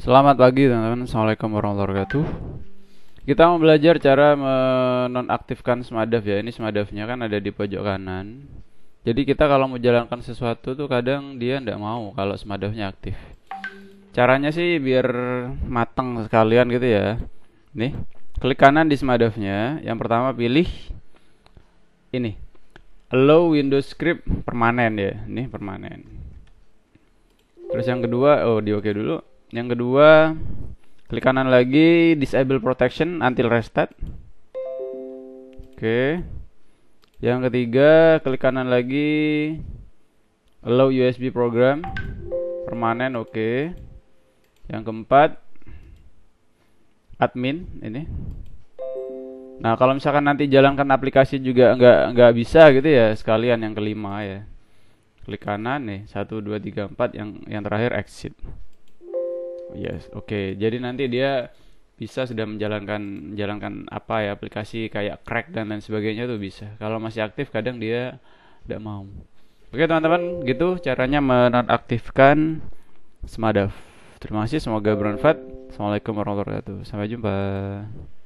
Selamat pagi teman-teman, Assalamualaikum warahmatullahi wabarakatuh Kita mau belajar cara menonaktifkan smadaf ya Ini smadafnya kan ada di pojok kanan Jadi kita kalau mau jalankan sesuatu tuh kadang dia ndak mau kalau smadafnya aktif Caranya sih biar matang sekalian gitu ya Nih, klik kanan di smadafnya Yang pertama pilih Ini Allow Windows Script permanen ya Ini permanen Terus yang kedua, oh di oke dulu yang kedua, klik kanan lagi disable protection until restart. Oke. Yang ketiga, klik kanan lagi allow USB program permanen oke. Yang keempat admin ini. Nah, kalau misalkan nanti jalankan aplikasi juga nggak nggak bisa gitu ya, sekalian yang kelima ya. Klik kanan nih, satu dua tiga empat, yang yang terakhir exit. Yes, oke. Okay. Jadi nanti dia bisa sudah menjalankan menjalankan apa ya aplikasi kayak crack dan lain sebagainya tuh bisa. Kalau masih aktif kadang dia tidak mau. Oke teman-teman, gitu caranya menonaktifkan Smadav. Terima kasih, semoga bermanfaat. Assalamualaikum warahmatullahi wabarakatuh. Sampai jumpa.